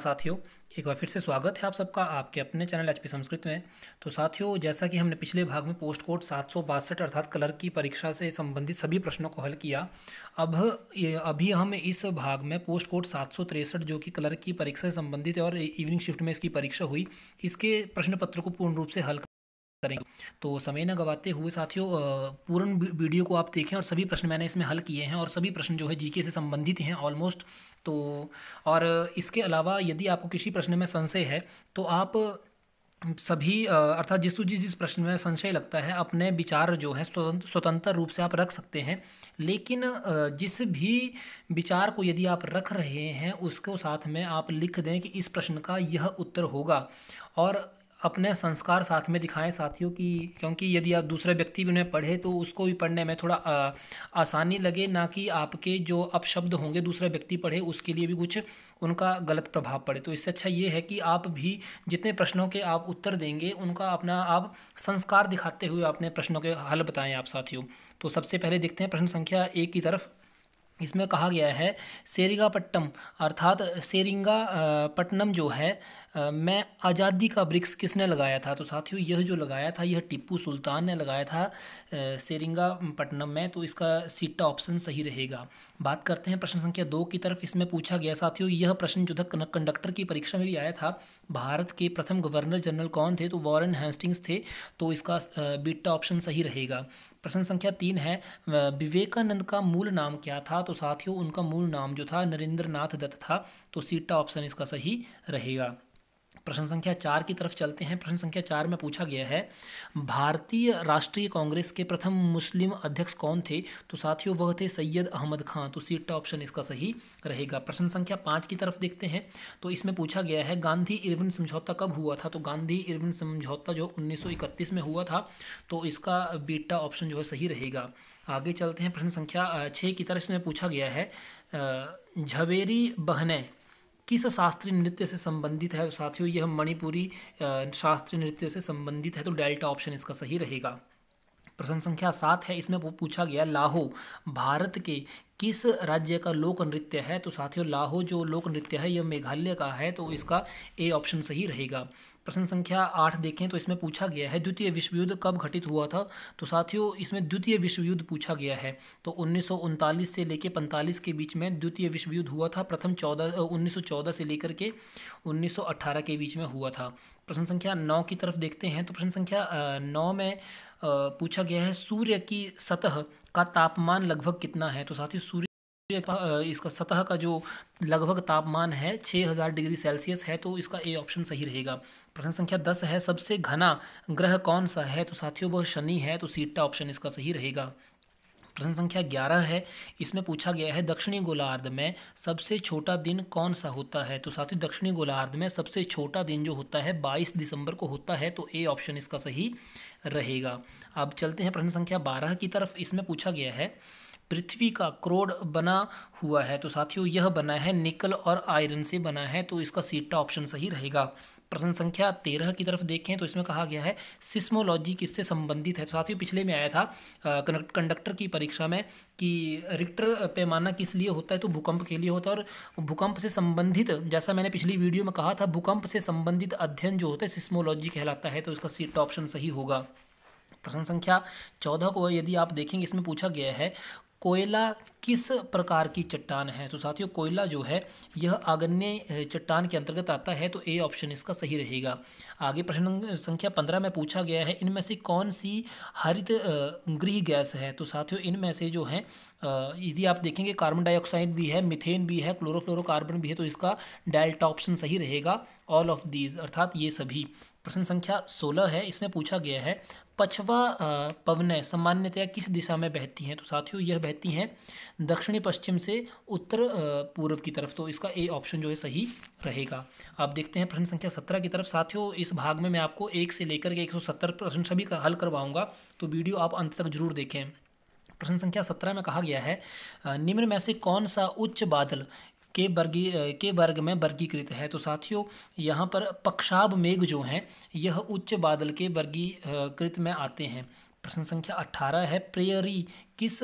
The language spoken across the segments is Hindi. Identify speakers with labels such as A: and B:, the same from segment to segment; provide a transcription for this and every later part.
A: साथियों एक बार फिर से स्वागत है आप सबका आपके अपने चैनल एच संस्कृत में तो साथियों जैसा कि हमने पिछले भाग में पोस्ट कोड सात अर्थात कलर की परीक्षा से संबंधित सभी प्रश्नों को हल किया अब अभी हम इस भाग में पोस्ट कोड सात जो कि कलर की परीक्षा से संबंधित है और इवनिंग शिफ्ट में इसकी परीक्षा हुई इसके प्रश्न पत्र को पूर्ण रूप से हल करेंगे तो समय न गवाते हुए साथियों पूर्ण वीडियो को आप देखें और सभी प्रश्न मैंने इसमें हल किए हैं और सभी प्रश्न जो है जीके से संबंधित हैं ऑलमोस्ट तो और इसके अलावा यदि आपको किसी प्रश्न में संशय है तो आप सभी अर्थात जिस जिस जिस प्रश्न में संशय लगता है अपने विचार जो है स्वतंत्र स्वतंत्र रूप से आप रख सकते हैं लेकिन जिस भी विचार को यदि आप रख रहे हैं उसको साथ में आप लिख दें कि इस प्रश्न का यह उत्तर होगा और अपने संस्कार साथ में दिखाएं साथियों की क्योंकि यदि आप दूसरा व्यक्ति भी उन्हें पढ़े तो उसको भी पढ़ने में थोड़ा आ, आसानी लगे ना कि आपके जो अपशब्द होंगे दूसरा व्यक्ति पढ़े उसके लिए भी कुछ उनका गलत प्रभाव पड़े तो इससे अच्छा ये है कि आप भी जितने प्रश्नों के आप उत्तर देंगे उनका अपना आप संस्कार दिखाते हुए अपने प्रश्नों के हल बताएँ आप साथियों तो सबसे पहले देखते हैं प्रश्न संख्या एक की तरफ इसमें कहा गया है सेरिगापट्टम अर्थात सेरिंगापट्टनम जो है मैं आज़ादी का ब्रिक्स किसने लगाया था तो साथियों यह जो लगाया था यह टिप्पू सुल्तान ने लगाया था पटनम में तो इसका सीटा ऑप्शन सही रहेगा बात करते हैं प्रश्न संख्या दो की तरफ इसमें पूछा गया साथियों यह प्रश्न जो था कंडक्टर की परीक्षा में भी आया था भारत के प्रथम गवर्नर जनरल कौन थे तो वॉरन हैंस्टिंग्स थे तो इसका बीटा ऑप्शन सही रहेगा प्रश्न संख्या तीन है विवेकानंद का मूल नाम क्या था तो साथियों उनका मूल नाम जो था नरेंद्र नाथ दत्त था तो सीटा ऑप्शन इसका सही रहेगा प्रश्न संख्या चार की तरफ चलते हैं प्रश्न संख्या चार में पूछा गया है भारतीय राष्ट्रीय कांग्रेस के प्रथम मुस्लिम अध्यक्ष कौन थे तो साथियों वह थे सैयद अहमद खान तो सीट ऑप्शन इसका सही रहेगा प्रश्न संख्या पाँच की तरफ देखते हैं तो इसमें पूछा गया है गांधी इरविन समझौता कब हुआ था तो गांधी इरविन समझौता जो उन्नीस में हुआ था तो इसका बीटा ऑप्शन जो है सही रहेगा आगे चलते हैं प्रश्न संख्या छः की तरफ इसमें पूछा गया है झवेरी बहने किस शास्त्रीय नृत्य से संबंधित है साथियों यह मणिपुरी शास्त्रीय नृत्य से संबंधित है तो डेल्टा ऑप्शन इसका सही रहेगा प्रश्न संख्या सात है इसमें पूछा गया लाहो भारत के किस राज्य का लोक नृत्य है तो साथियों लाहो जो लोक नृत्य है यह मेघालय का है तो इसका ए ऑप्शन सही रहेगा प्रश्न संख्या आठ देखें तो इसमें पूछा गया है द्वितीय विश्व युद्ध कब घटित हुआ था तो साथियों इसमें द्वितीय विश्व युद्ध पूछा गया है तो उन्नीस से लेकर पैंतालीस के बीच में द्वितीय विश्व युद्ध हुआ था प्रथम चौदह उन्नीस से लेकर के उन्नीस के बीच में हुआ था प्रश्न संख्या नौ की तरफ देखते हैं तो प्रश्न संख्या नौ में पूछा गया है सूर्य की सतह का तापमान लगभग कितना है तो साथियों सूर्य का इसका सतह का जो लगभग तापमान है 6000 डिग्री सेल्सियस है तो इसका ए ऑप्शन सही रहेगा प्रश्न संख्या दस है सबसे घना ग्रह कौन सा है तो साथियों वह शनि है तो सीटा ऑप्शन इसका सही रहेगा प्रश्न संख्या ग्यारह है इसमें पूछा गया है दक्षिणी गोलार्ध में सबसे छोटा दिन कौन सा होता है तो साथ ही दक्षिणी गोलार्ध में सबसे छोटा दिन जो होता है बाईस दिसंबर को होता है तो ए ऑप्शन इसका सही रहेगा अब चलते हैं प्रश्न संख्या बारह की तरफ इसमें पूछा गया है पृथ्वी का क्रोड बना हुआ है तो साथियों यह बना है निकल और आयरन से बना है तो इसका सीटा ऑप्शन सही रहेगा प्रश्न संख्या तेरह की तरफ देखें तो इसमें कहा गया है सिस्मोलॉजी किससे संबंधित है तो साथियों पिछले में आया था कंडक्टर की परीक्षा में कि रिक्टर पैमाना किस लिए होता है तो भूकंप के लिए होता है और भूकंप से संबंधित जैसा मैंने पिछली वीडियो में कहा था भूकंप से संबंधित अध्ययन जो होता है सिस्मोलॉजी कहलाता है तो इसका सीट ऑप्शन सही होगा प्रश्न संख्या चौदह को यदि आप देखेंगे इसमें पूछा गया है कोयला किस प्रकार की चट्टान है तो साथियों कोयला जो है यह आगन्य चट्टान के अंतर्गत आता है तो ए ऑप्शन इसका सही रहेगा आगे प्रश्न संख्या पंद्रह में पूछा गया है इनमें से कौन सी हरित गृह गैस है तो साथियों इनमें से जो है यदि आप देखेंगे कार्बन डाइऑक्साइड भी है मिथेन भी है क्लोरोफ्लोरोकार्बन भी है तो इसका डेल्टा ऑप्शन सही रहेगा ऑल ऑफ दीज अर्थात ये सभी प्रश्न संख्या सोलह है इसमें पूछा गया है पछवा पवन सामान्यतया किस दिशा में बहती हैं तो साथियों यह बहती हैं दक्षिणी पश्चिम से उत्तर पूर्व की तरफ तो इसका ए ऑप्शन जो है सही रहेगा आप देखते हैं प्रश्न संख्या सत्रह की तरफ साथियों इस भाग में मैं आपको एक से लेकर के एक सौ सत्तर प्रश्न सभी का हल करवाऊंगा तो वीडियो आप अंत तक जरूर देखें प्रश्न संख्या सत्रह में कहा गया है निम्न में से कौन सा उच्च बादल के वर्गी के वर्ग में वर्गीकृत है तो साथियों यहाँ पर पक्षाब मेघ जो हैं यह उच्च बादल के वर्गीकृत में आते हैं प्रश्न संख्या अट्ठारह है प्रेयरी किस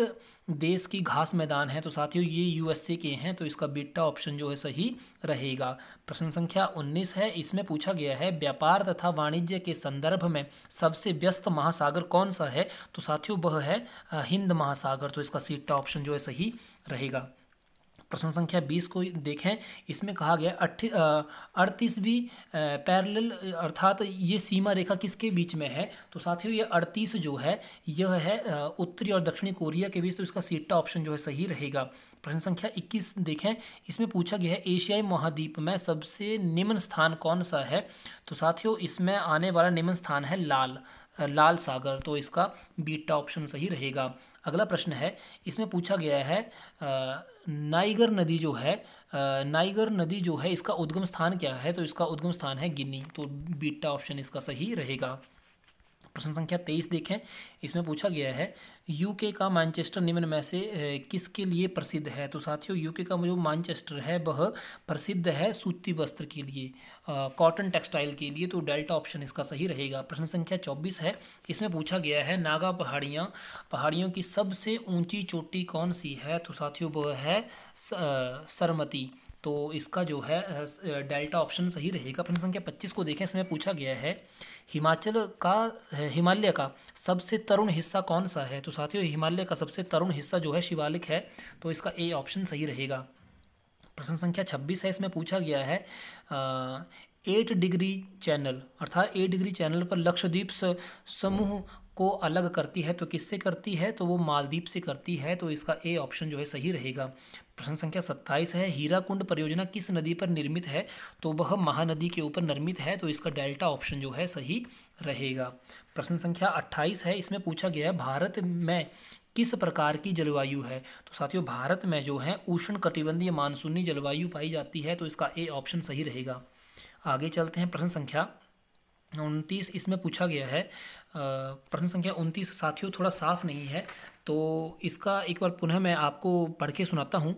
A: देश की घास मैदान है तो साथियों ये यूएसए के हैं तो इसका बीटा ऑप्शन जो है सही रहेगा प्रश्न संख्या 19 है इसमें पूछा गया है व्यापार तथा वाणिज्य के संदर्भ में सबसे व्यस्त महासागर कौन सा है तो साथियों वह है हिंद महासागर तो इसका सीटा ऑप्शन जो है सही रहेगा प्रश्न संख्या बीस को देखें इसमें कहा गया अट्ठी भी पैरेलल अर्थात ये सीमा रेखा किसके बीच में है तो साथियों ये अड़तीस जो है यह है उत्तरी और दक्षिणी कोरिया के बीच तो इसका सीटा ऑप्शन जो है सही रहेगा प्रश्न संख्या इक्कीस देखें इसमें पूछा गया है एशियाई महाद्वीप में सबसे निम्न स्थान कौन सा है तो साथियों इसमें आने वाला निम्न स्थान है लाल लाल सागर तो इसका बीटा ऑप्शन सही रहेगा अगला प्रश्न है इसमें पूछा गया है नाइगर नदी जो है नाइगर नदी जो है इसका उद्गम स्थान क्या है तो इसका उद्गम स्थान है गिनी तो बीटा ऑप्शन इसका सही रहेगा प्रश्न संख्या तेईस देखें इसमें पूछा गया है यूके का मानचेस्टर निम्न में से किसके लिए प्रसिद्ध है तो साथियों यूके का जो मानचेस्टर है वह प्रसिद्ध है सूती वस्त्र के लिए कॉटन टेक्सटाइल के लिए तो डेल्टा ऑप्शन इसका सही रहेगा प्रश्न संख्या चौबीस है इसमें पूछा गया है नागा पहाड़ियाँ पहाड़ियों की सबसे ऊँची चोटी कौन सी है तो साथियों वह है सरमती तो इसका जो है डेल्टा ऑप्शन सही रहेगा प्रश्न संख्या पच्चीस को देखें इसमें पूछा गया है हिमाचल का हिमालय का सबसे तरुण हिस्सा कौन सा है तो साथियों हिमालय का सबसे तरुण हिस्सा जो है शिवालिक है तो इसका ए ऑप्शन सही रहेगा प्रश्न संख्या छब्बीस है इसमें पूछा गया है आ, एट डिग्री चैनल अर्थात एट डिग्री चैनल पर लक्षद्वीप समूह को अलग करती है तो किससे करती है तो वो मालदीप से करती है तो इसका ए ऑप्शन जो है सही रहेगा प्रश्न संख्या सत्ताईस है हीराकुंड परियोजना किस नदी पर निर्मित है तो वह महानदी के ऊपर निर्मित है तो इसका डेल्टा ऑप्शन जो है सही रहेगा प्रश्न संख्या अट्ठाईस है इसमें पूछा गया है भारत में किस प्रकार की जलवायु है तो साथियों भारत में जो है उष्ण कटिबंधीय मानसूनी जलवायु पाई जाती है तो इसका ए ऑप्शन सही रहेगा आगे चलते हैं प्रश्न संख्या उनतीस इसमें पूछा गया है प्रश्न संख्या उनतीस साथियों थोड़ा साफ नहीं है तो इसका एक बार पुनः मैं आपको पढ़ के सुनाता हूँ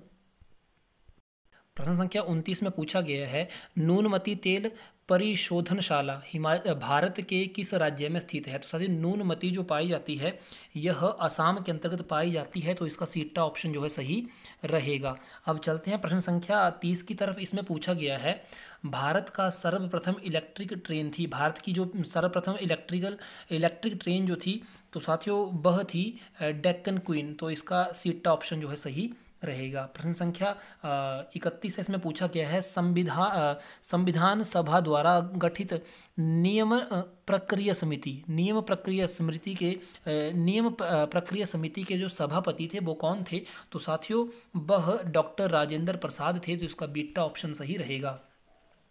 A: प्रश्न संख्या उनतीस में पूछा गया है नूनमती तेल परिशोधनशाला हिमा भारत के किस राज्य में स्थित है तो साथ ही नूनमती जो पाई जाती है यह असम के अंतर्गत पाई जाती है तो इसका सीटा ऑप्शन जो है सही रहेगा अब चलते हैं प्रश्न संख्या तीस की तरफ इसमें पूछा गया है भारत का सर्वप्रथम इलेक्ट्रिक ट्रेन थी भारत की जो सर्वप्रथम इलेक्ट्रिकल इलेक्ट्रिक ट्रेन जो थी तो साथियों वह थी डेक्कन क्वीन तो इसका सीटा ऑप्शन जो है सही रहेगा प्रश्न संख्या इकतीस इसमें पूछा गया है संविधान संविधान सभा द्वारा गठित नियम प्रक्रिया समिति नियम प्रक्रिया समिति के नियम प्रक्रिया समिति के जो सभापति थे वो कौन थे तो साथियों वह डॉक्टर राजेंद्र प्रसाद थे जो तो इसका बीटा ऑप्शन सही रहेगा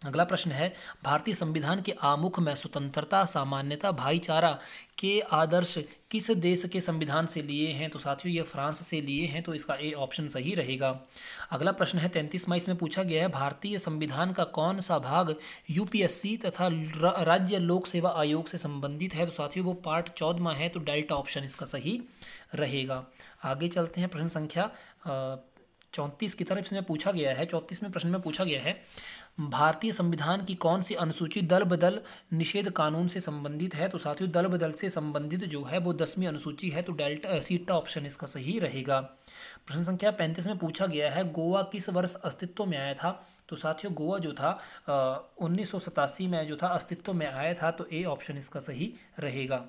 A: अगला प्रश्न है भारतीय संविधान के आमुख में स्वतंत्रता सामान्यता भाईचारा के आदर्श किस देश के संविधान से लिए हैं तो साथियों ये फ्रांस से लिए हैं तो इसका ए ऑप्शन सही रहेगा अगला प्रश्न है तैंतीस मई इसमें पूछा गया है भारतीय संविधान का कौन सा भाग यूपीएससी तथा राज्य लोक सेवा आयोग से संबंधित है तो साथियों वो पार्ट चौदमा है तो डेल्टा ऑप्शन इसका सही रहेगा आगे चलते हैं प्रश्न संख्या चौंतीस की तरफ इसमें पूछा गया है चौंतीसवें प्रश्न में पूछा गया है भारतीय संविधान की कौन सी अनुसूची दल बदल निषेध कानून से संबंधित है तो साथियों दल बदल से संबंधित जो है वो दसवीं अनुसूची है तो डेल्टा सीटा ऑप्शन इसका सही रहेगा प्रश्न संख्या पैंतीस में पूछा गया है गोवा किस वर्ष अस्तित्व में आया था तो साथियों गोवा जो था उन्नीस में जो था अस्तित्व में आया था तो ए ऑप्शन इसका सही रहेगा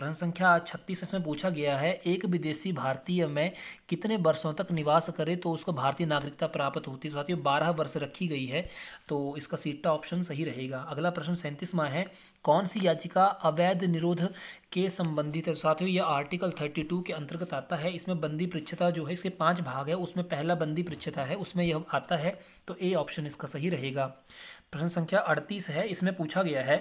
A: प्रश्न संख्या छत्तीस इसमें पूछा गया है एक विदेशी भारतीय में कितने वर्षों तक निवास करे तो उसको भारतीय नागरिकता प्राप्त होती है तो साथियों बारह वर्ष रखी गई है तो इसका सीटा ऑप्शन सही रहेगा अगला प्रश्न सैंतीस है कौन सी याचिका अवैध निरोध के संबंधित है तो साथियों यह आर्टिकल थर्टी टू के अंतर्गत आता है इसमें बंदी पृछता जो है इसके पांच भाग है उसमें पहला बंदी पृछता है उसमें यह आता है तो ए ऑप्शन इसका सही रहेगा प्रश्न संख्या अड़तीस है इसमें पूछा गया है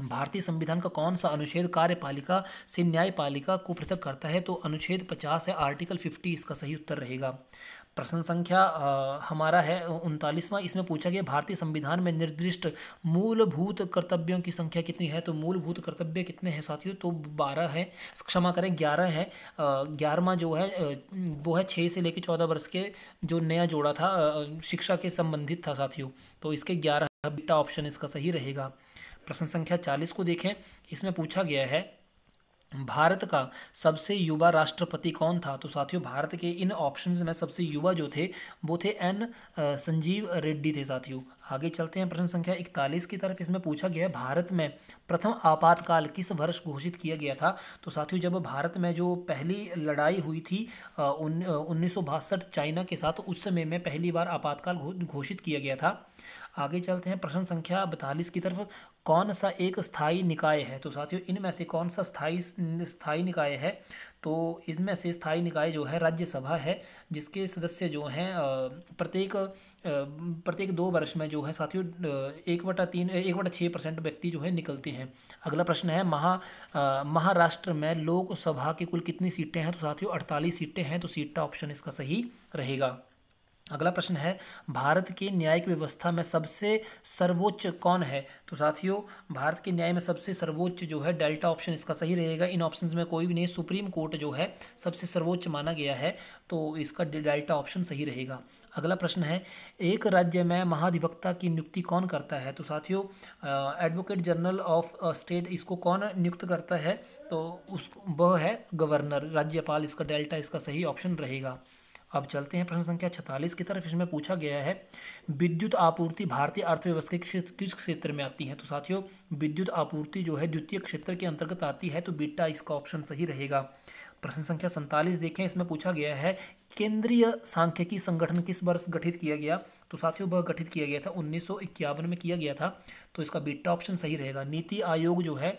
A: भारतीय संविधान का कौन सा अनुच्छेद कार्यपालिका से न्यायपालिका को पृथक करता है तो अनुच्छेद पचास है आर्टिकल फिफ्टी इसका सही उत्तर रहेगा प्रश्न संख्या हमारा है उनतालीसवां इसमें पूछा गया भारतीय संविधान में निर्दिष्ट मूलभूत कर्तव्यों की संख्या कितनी है तो मूलभूत कर्तव्य कितने हैं साथियों तो बारह है क्षमा करें ग्यारह है ग्यारहवा जो है वो है छः से लेकर चौदह वर्ष के जो नया जोड़ा था शिक्षा के संबंधित था साथियों तो इसके ग्यारह बीटा ऑप्शन इसका सही रहेगा प्रश्न संख्या चालीस को देखें इसमें पूछा गया है भारत का सबसे युवा राष्ट्रपति कौन था तो साथियों भारत के इन ऑप्शंस में सबसे युवा जो थे वो थे एन संजीव रेड्डी थे साथियों आगे चलते हैं प्रश्न संख्या इकतालीस की तरफ इसमें पूछा गया है भारत में प्रथम आपातकाल किस वर्ष घोषित किया गया था तो साथियों जब भारत में जो पहली लड़ाई हुई थी उन उन्नीस चाइना के साथ उस समय में पहली बार आपातकाल घोषित किया गया था आगे चलते हैं प्रश्न संख्या बतालीस की तरफ कौन सा एक स्थायी निकाय है तो साथियों इनमें से कौन सा स्थायी स्थायी निकाय है तो इनमें से स्थायी निकाय जो है राज्यसभा है जिसके सदस्य जो हैं प्रत्येक प्रत्येक दो वर्ष में जो है साथियों एक बटा तीन एक बटा छः परसेंट व्यक्ति जो है निकलते हैं अगला प्रश्न है महा महाराष्ट्र में लोकसभा की कुल कितनी सीटें हैं तो साथियों अड़तालीस सीटें हैं तो सीट का ऑप्शन इसका सही रहेगा अगला प्रश्न है भारत की न्यायिक व्यवस्था में सबसे सर्वोच्च कौन है तो साथियों भारत के न्याय में सबसे सर्वोच्च जो है डेल्टा ऑप्शन इसका सही रहेगा इन ऑप्शंस में कोई भी नहीं सुप्रीम कोर्ट जो है सबसे सर्वोच्च माना गया है तो इसका डेल्टा ऑप्शन सही रहेगा अगला प्रश्न है एक राज्य में महाधिवक्ता की नियुक्ति कौन करता है तो साथियों एडवोकेट जनरल ऑफ स्टेट इसको कौन नियुक्त करता है तो उस वह है गवर्नर राज्यपाल इसका डेल्टा इसका सही ऑप्शन रहेगा अब चलते हैं प्रश्न संख्या छतालीस की तरफ इसमें पूछा गया है विद्युत आपूर्ति भारतीय अर्थव्यवस्था के किस क्षेत्र में आती है तो साथियों विद्युत आपूर्ति जो है द्वितीय क्षेत्र के अंतर्गत आती है तो बीटा इसका ऑप्शन सही रहेगा प्रश्न संख्या सैंतालीस देखें इसमें पूछा गया है केंद्रीय सांख्यिकी संगठन किस वर्ष गठित किया गया तो साथियों वह गठित किया गया था उन्नीस में किया गया था तो इसका बीटा ऑप्शन सही रहेगा नीति आयोग जो है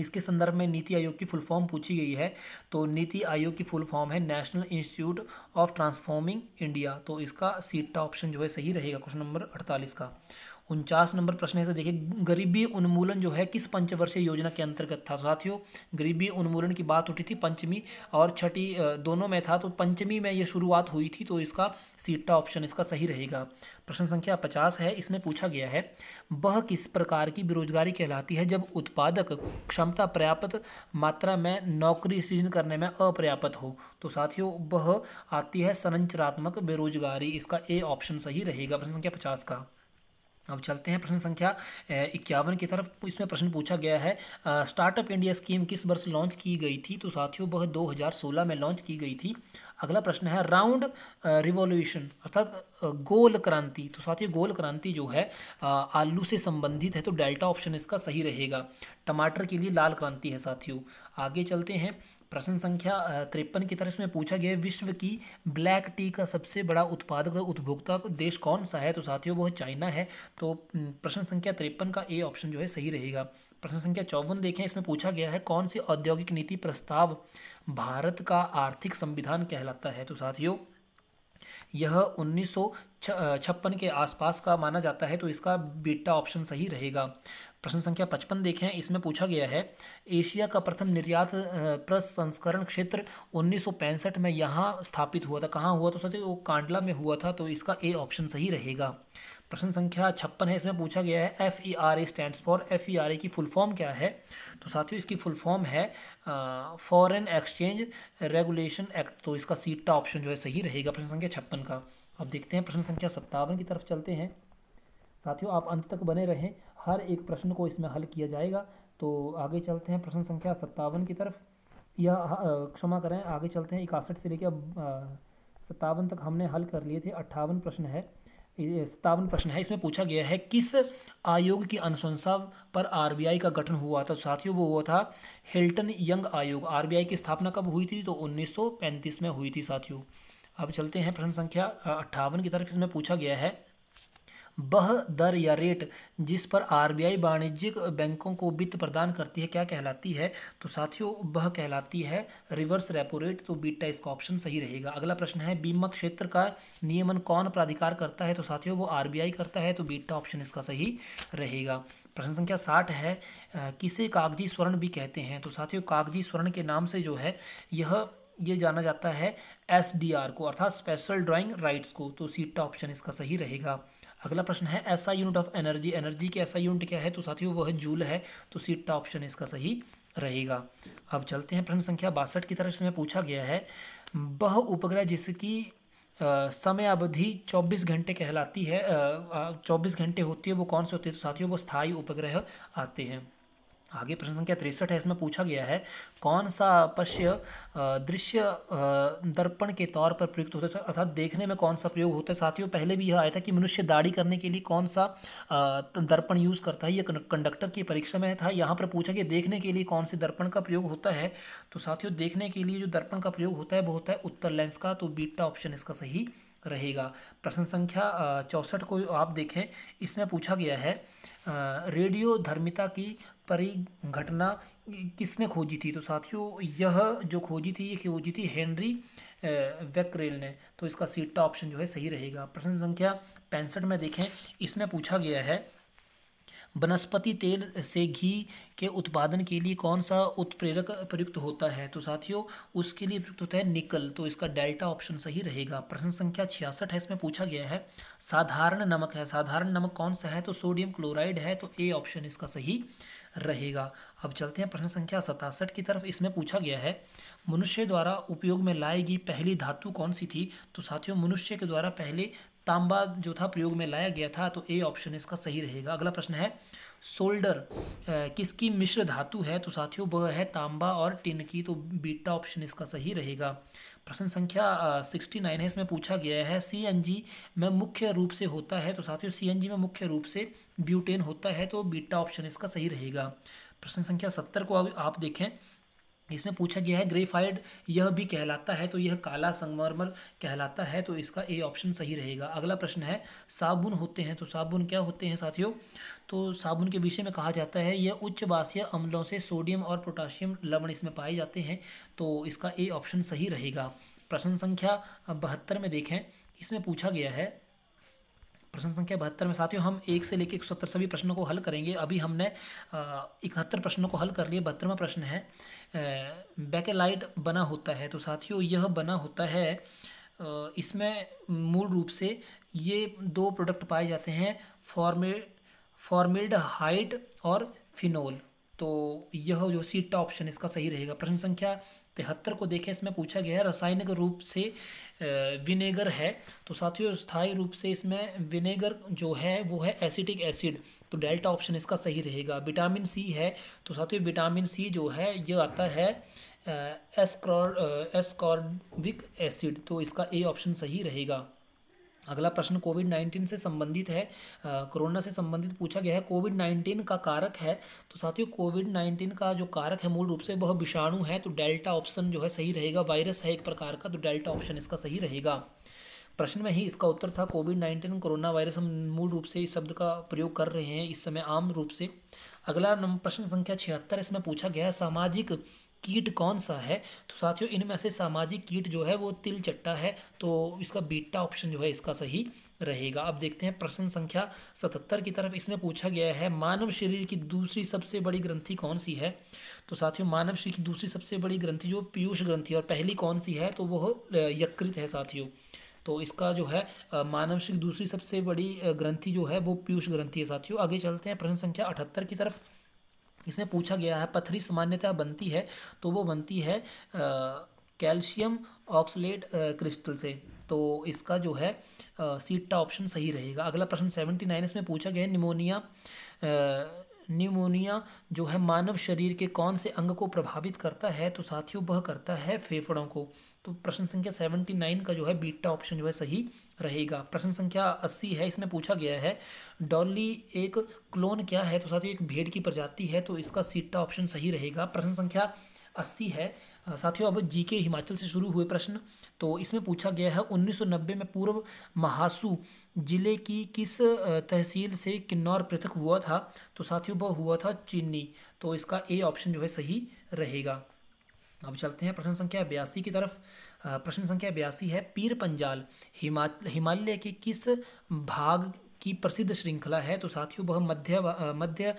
A: इसके संदर्भ में नीति आयोग की फुल फॉर्म पूछी गई है तो नीति आयोग की फुल फॉर्म है National Institute of Transforming India तो इसका सीटा ऑप्शन जो है सही रहेगा क्वेश्चन नंबर अड़तालीस का उनचास नंबर प्रश्न है देखिए गरीबी उन्मूलन जो है किस पंचवर्षीय योजना के अंतर्गत था साथियों गरीबी उन्मूलन की बात उठी थी पंचमी और छठी दोनों में था तो पंचमी में ये शुरुआत हुई थी तो इसका सीटा ऑप्शन इसका सही रहेगा प्रश्न संख्या पचास है इसमें पूछा गया है वह किस प्रकार की बेरोजगारी कहलाती है जब उत्पादक क्षमता पर्याप्त मात्रा में नौकरी सृजन करने में अपर्याप्त हो तो साथियों वह आती है संरचनात्मक बेरोजगारी इसका ए ऑप्शन सही रहेगा प्रश्न संख्या पचास का अब चलते हैं प्रश्न संख्या इक्यावन की तरफ इसमें प्रश्न पूछा गया है स्टार्टअप इंडिया स्कीम किस वर्ष लॉन्च की गई थी तो साथियों वह 2016 में लॉन्च की गई थी अगला प्रश्न है राउंड रिवॉल्यूशन अर्थात गोल क्रांति तो साथियों गोल क्रांति जो है आलू से संबंधित है तो डेल्टा ऑप्शन इसका सही रहेगा टमाटर के लिए लाल क्रांति है साथियों आगे चलते हैं प्रश्न संख्या तिरपन की तरह इसमें पूछा गया विश्व की ब्लैक टी का सबसे बड़ा उत्पादक उपभोक्ता देश कौन सा है तो साथियों वो चाइना है तो प्रश्न संख्या तिरपन का ए ऑप्शन जो है सही रहेगा प्रश्न संख्या चौवन देखें इसमें पूछा गया है कौन सी औद्योगिक नीति प्रस्ताव भारत का आर्थिक संविधान कहलाता है तो साथियों यह उन्नीस छप्पन के आसपास का माना जाता है तो इसका बीटा ऑप्शन सही रहेगा प्रश्न संख्या पचपन देखें इसमें पूछा गया है एशिया का प्रथम निर्यात प्रसंस्करण क्षेत्र उन्नीस में यहाँ स्थापित हुआ था कहाँ हुआ तो सोचे वो कांडला में हुआ था तो इसका ए ऑप्शन सही रहेगा प्रश्न संख्या छप्पन है इसमें पूछा गया है F E R A stand for F E R A की फुल फॉर्म क्या है तो साथियों इसकी फुल फॉर्म है फॉरेन एक्सचेंज रेगुलेशन एक्ट तो इसका सीटा ऑप्शन जो है सही रहेगा प्रश्न संख्या छप्पन का अब देखते हैं प्रश्न संख्या सत्तावन की तरफ चलते हैं साथियों आप अंत तक बने रहें हर एक प्रश्न को इसमें हल किया जाएगा तो आगे चलते हैं प्रश्न संख्या सत्तावन की तरफ यह क्षमा करें आगे चलते हैं इकसठ से लेकर सत्तावन तक हमने हल कर लिए थे अट्ठावन प्रश्न है सत्तावन प्रश्न है इसमें पूछा गया है किस आयोग की अनुशंसा पर आरबीआई का गठन हुआ था साथियों वो हुआ था हिल्टन यंग आयोग आरबीआई की स्थापना कब हुई थी तो 1935 में हुई थी साथियों अब चलते हैं प्रश्न संख्या अट्ठावन की तरफ इसमें पूछा गया है बह दर या रेट जिस पर आरबीआई वाणिज्यिक बैंकों को वित्त प्रदान करती है क्या कहलाती है तो साथियों बह कहलाती है रिवर्स रेपो रेट तो बीटा इसका ऑप्शन सही रहेगा अगला प्रश्न है बीमा क्षेत्र का नियमन कौन प्राधिकार करता है तो साथियों वो आरबीआई करता है तो बीटा ऑप्शन इसका सही रहेगा प्रश्न संख्या साठ है किसे कागजी स्वर्ण भी कहते हैं तो साथियों कागजी स्वर्ण के नाम से जो है यह ये जाना जाता है एस को अर्थात स्पेशल ड्राइंग राइट्स को तो सी ऑप्शन इसका सही रहेगा अगला प्रश्न है ऐसा यूनिट ऑफ एनर्जी एनर्जी के ऐसा यूनिट क्या है तो साथियों वो है जूल है तो सी ऑप्शन इसका सही रहेगा अब चलते हैं प्रश्न संख्या बासठ की तरफ इसमें पूछा गया है बहु उपग्रह जिसकी समय अवधि 24 घंटे कहलाती है 24 घंटे होती है वो कौन से होते हैं तो साथियों वो स्थायी उपग्रह आते हैं आगे प्रश्न संख्या तिरसठ है इसमें पूछा गया है कौन सा पश्य दृश्य दर्पण के तौर पर प्रयुक्त होता है अच्छा, अर्थात देखने में कौन सा प्रयोग होता है साथियों पहले भी यह आया था कि मनुष्य दाढ़ी करने के लिए कौन सा दर्पण यूज़ करता है यह कंडक्टर की परीक्षा में था यहाँ पर पूछा गया देखने के लिए कौन से दर्पण का प्रयोग होता है तो साथियों देखने के लिए जो दर्पण का प्रयोग होता है वो होता है उत्तर लेंस का तो बीटा ऑप्शन इसका सही रहेगा प्रश्न संख्या चौंसठ को आप देखें इसमें पूछा गया है रेडियो धर्मिता की परिघटना किसने खोजी थी तो साथियों यह जो खोजी थी ये खोजी थी हेनरी वेक्रेल ने तो इसका सीटा ऑप्शन जो है सही रहेगा प्रश्न संख्या पैंसठ में देखें इसमें पूछा गया है वनस्पति तेल से घी के उत्पादन के लिए कौन सा उत्प्रेरक प्रयुक्त होता है तो साथियों उसके लिए प्रयुक्त होता है निकल तो इसका डेल्टा ऑप्शन सही रहेगा प्रश्न संख्या छियासठ है इसमें पूछा गया है साधारण नमक है साधारण नमक कौन सा है तो सोडियम क्लोराइड है तो ए ऑप्शन इसका सही रहेगा अब चलते हैं प्रश्न संख्या सतासठ की तरफ इसमें पूछा गया है मनुष्य द्वारा उपयोग में लाएगी पहली धातु कौन सी थी तो साथियों मनुष्य के द्वारा पहले तांबा जो था प्रयोग में लाया गया था तो ए ऑप्शन इसका सही रहेगा अगला प्रश्न है सोल्डर किसकी मिश्र धातु है तो साथियों वह है तांबा और टिन की तो बीटा ऑप्शन इसका सही रहेगा प्रश्न संख्या सिक्सटी नाइन है इसमें पूछा गया है सी में मुख्य रूप से होता है तो साथियों सी में मुख्य रूप से ब्यूटेन होता है तो बीटा ऑप्शन इसका सही रहेगा प्रश्न संख्या सत्तर को अब आप देखें इसमें पूछा गया है ग्रेफाइड यह भी कहलाता है तो यह काला संगमरमर कहलाता है तो इसका ए ऑप्शन सही रहेगा अगला प्रश्न है साबुन होते हैं तो साबुन क्या होते हैं साथियों तो साबुन के विषय में कहा जाता है यह उच्च बासीय अम्लों से सोडियम और पोटासियम लवण इसमें पाए जाते हैं तो इसका ए ऑप्शन सही रहेगा प्रश्न संख्या बहत्तर में देखें इसमें पूछा गया है प्रश्न संख्या बहत्तर में साथियों हम एक से लेकर एक सौ सत्तर सभी प्रश्नों को हल करेंगे अभी हमने इकहत्तर प्रश्नों को हल कर लिए बहत्तरवा प्रश्न है बैकेलाइट बना होता है तो साथियों यह बना होता है इसमें मूल रूप से ये दो प्रोडक्ट पाए जाते हैं फॉर्मे फॉर्मिल्ड हाइट और फिनोल तो यह जो सीटा ऑप्शन इसका सही रहेगा प्रश्न संख्या तिहत्तर को देखें इसमें पूछा गया है रासायनिक रूप से विनेगर है तो साथियों स्थायी रूप से इसमें विनेगर जो है वो है एसिटिक एसिड तो डेल्टा ऑप्शन इसका सही रहेगा विटामिन सी है तो साथियों विटामिन सी जो है ये आता है एस्कॉर्बिक एसिड तो इसका ए ऑप्शन सही रहेगा अगला प्रश्न कोविड नाइन्टीन से संबंधित है कोरोना से संबंधित पूछा गया है कोविड नाइन्टीन का कारक है तो साथियों कोविड नाइन्टीन का जो कारक है मूल रूप से वह विषाणु है तो डेल्टा ऑप्शन जो है सही रहेगा वायरस है एक प्रकार का तो डेल्टा ऑप्शन इसका सही रहेगा प्रश्न में ही इसका उत्तर था कोविड नाइन्टीन कोरोना वायरस हम मूल रूप से इस शब्द का प्रयोग कर रहे हैं इस समय आम रूप से अगला प्रश्न संख्या छिहत्तर इसमें पूछा गया है सामाजिक कीट कौन सा है तो साथियों इनमें से सामाजिक कीट जो है वो तिल चट्टा है तो इसका बीटा ऑप्शन जो है इसका सही रहेगा अब देखते हैं प्रश्न संख्या सतहत्तर की तरफ इसमें पूछा गया है मानव शरीर की दूसरी सबसे बड़ी ग्रंथि कौन सी है तो साथियों मानव शरीर की दूसरी सबसे बड़ी ग्रंथि जो पीयूष ग्रंथि और पहली कौन सी है तो वह यकृत है साथियों तो इसका जो है मानव की दूसरी सबसे बड़ी ग्रंथि जो है वो पीयूष ग्रंथि है साथियों आगे चलते हैं प्रश्न संख्या अठहत्तर की तरफ इसमें पूछा गया है पथरी सामान्यतः बनती है तो वो बनती है कैल्शियम ऑक्सलेट क्रिस्टल से तो इसका जो है सीटा ऑप्शन सही रहेगा अगला प्रश्न सेवेंटी नाइन इसमें पूछा गया है निमोनिया निमोनिया जो है मानव शरीर के कौन से अंग को प्रभावित करता है तो साथियों वह करता है फेफड़ों को तो प्रश्न संख्या सेवेंटी नाइन का जो है बीटा ऑप्शन जो है सही रहेगा प्रश्न संख्या अस्सी है इसमें पूछा गया है डॉली एक क्लोन क्या है तो साथियों एक भेड़ की प्रजाति है तो इसका सीटा ऑप्शन सही रहेगा प्रश्न संख्या अस्सी है साथियों अब जीके हिमाचल से शुरू हुए प्रश्न तो इसमें पूछा गया है 1990 में पूर्व महासू जिले की किस तहसील से किन्नौर पृथक हुआ था तो साथियों वह हुआ था चीनी तो इसका ए ऑप्शन जो है सही रहेगा अब चलते हैं प्रश्न संख्या बयासी की तरफ प्रश्न संख्या बयासी है पीर पंजाल हिमा हिमालय के किस भाग की प्रसिद्ध श्रृंखला है तो साथियों वह मध्य मध्य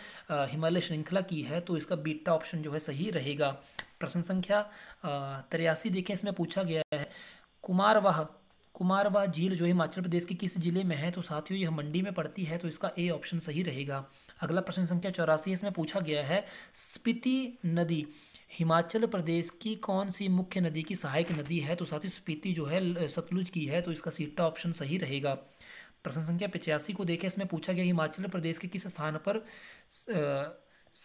A: हिमालय श्रृंखला की है तो इसका बीटा ऑप्शन जो है सही रहेगा प्रश्न संख्या तिरयासी देखें इसमें पूछा गया है कुमारवाह कुमारवाह झील जो हिमाचल प्रदेश के किस जिले में है तो साथियों यह मंडी में पड़ती है तो इसका ए ऑप्शन सही रहेगा अगला प्रश्न संख्या चौरासी इसमें पूछा गया है स्पीति नदी हिमाचल प्रदेश की कौन सी मुख्य नदी की सहायक नदी है तो साथ ही स्पीति जो है सतलुज की है तो इसका सीटा ऑप्शन सही रहेगा प्रश्न संख्या पिचासी को देखें इसमें पूछा गया हिमाचल प्रदेश के किस स्थान पर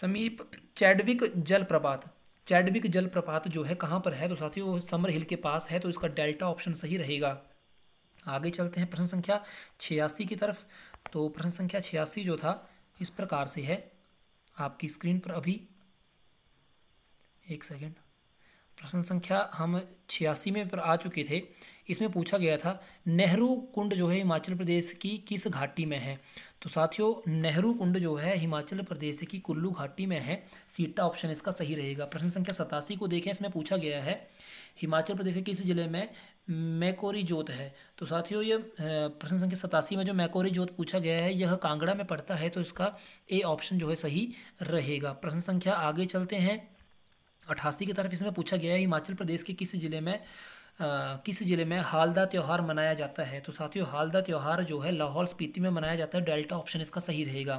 A: समीप चैडविक जलप्रपात चैडविक जलप्रपात जो है कहाँ पर है तो साथ ही वो समर हिल के पास है तो इसका डेल्टा ऑप्शन सही रहेगा आगे चलते हैं प्रश्न संख्या छियासी की तरफ तो प्रश्न संख्या छियासी जो था इस प्रकार से है आपकी स्क्रीन पर अभी एक सेकेंड प्रश्न संख्या हम छियासी में पर आ चुके थे इसमें पूछा गया था नेहरू कुंड जो है हिमाचल प्रदेश की किस घाटी में है तो साथियों नेहरू कुंड जो है हिमाचल प्रदेश की कुल्लू घाटी में है सीटा ऑप्शन इसका सही रहेगा प्रश्न संख्या सतासी को देखें इसमें पूछा गया है हिमाचल प्रदेश के किस जिले में मैकोरी जोत है तो साथियों ये प्रश्न संख्या सतासी में जो मैकोरी जोत पूछा गया है यह कांगड़ा में पड़ता है तो इसका ए ऑप्शन जो है सही रहेगा प्रश्न संख्या आगे चलते हैं अठासी की तरफ इसमें पूछा गया है हिमाचल प्रदेश के किस ज़िले में आ, किस ज़िले में हालदा त्यौहार मनाया जाता है तो साथियों हालदा त्यौहार जो है लाहौल स्पीति में मनाया जाता है डेल्टा ऑप्शन इसका सही रहेगा